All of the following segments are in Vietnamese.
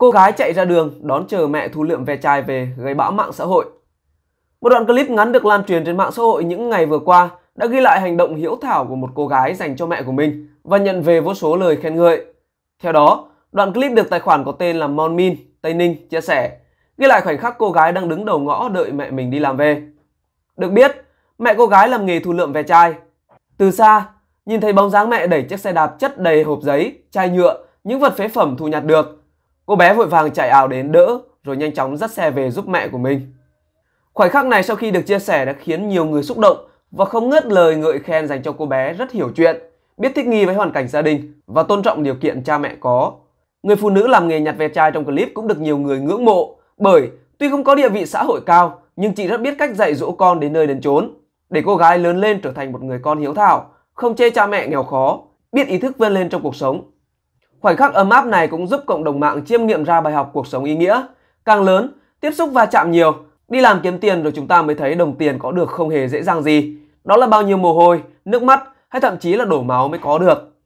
Cô gái chạy ra đường đón chờ mẹ thu lượm ve chai về gây bão mạng xã hội. Một đoạn clip ngắn được lan truyền trên mạng xã hội những ngày vừa qua đã ghi lại hành động hiếu thảo của một cô gái dành cho mẹ của mình và nhận về vô số lời khen ngợi. Theo đó, đoạn clip được tài khoản có tên là Monmin Tây Ninh chia sẻ, ghi lại khoảnh khắc cô gái đang đứng đầu ngõ đợi mẹ mình đi làm về. Được biết, mẹ cô gái làm nghề thu lượm ve chai. Từ xa, nhìn thấy bóng dáng mẹ đẩy chiếc xe đạp chất đầy hộp giấy, chai nhựa, những vật phế phẩm thu nhặt được, Cô bé vội vàng chạy ảo đến đỡ rồi nhanh chóng dắt xe về giúp mẹ của mình. Khoảnh khắc này sau khi được chia sẻ đã khiến nhiều người xúc động và không ngớt lời ngợi khen dành cho cô bé rất hiểu chuyện, biết thích nghi với hoàn cảnh gia đình và tôn trọng điều kiện cha mẹ có. Người phụ nữ làm nghề nhặt ve chai trong clip cũng được nhiều người ngưỡng mộ bởi tuy không có địa vị xã hội cao nhưng chị rất biết cách dạy dỗ con đến nơi đến chốn để cô gái lớn lên trở thành một người con hiếu thảo, không chê cha mẹ nghèo khó, biết ý thức vươn lên trong cuộc sống Khoảnh khắc ấm áp này cũng giúp cộng đồng mạng chiêm nghiệm ra bài học cuộc sống ý nghĩa. Càng lớn, tiếp xúc va chạm nhiều, đi làm kiếm tiền rồi chúng ta mới thấy đồng tiền có được không hề dễ dàng gì. Đó là bao nhiêu mồ hôi, nước mắt hay thậm chí là đổ máu mới có được.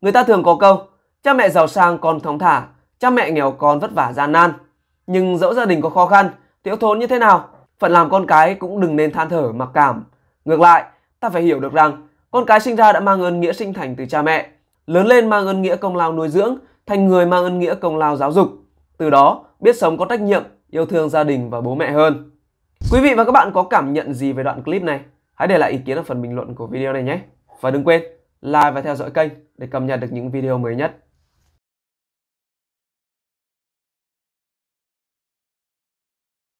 Người ta thường có câu, cha mẹ giàu sang con thóng thả, cha mẹ nghèo con vất vả gian nan. Nhưng dẫu gia đình có khó khăn, thiếu thốn như thế nào, phận làm con cái cũng đừng nên than thở mặc cảm. Ngược lại, ta phải hiểu được rằng con cái sinh ra đã mang ơn nghĩa sinh thành từ cha mẹ lớn lên mang ơn nghĩa công lao nuôi dưỡng, thành người mang ơn nghĩa công lao giáo dục. Từ đó, biết sống có trách nhiệm, yêu thương gia đình và bố mẹ hơn. Quý vị và các bạn có cảm nhận gì về đoạn clip này? Hãy để lại ý kiến ở phần bình luận của video này nhé. Và đừng quên like và theo dõi kênh để cập nhật được những video mới nhất.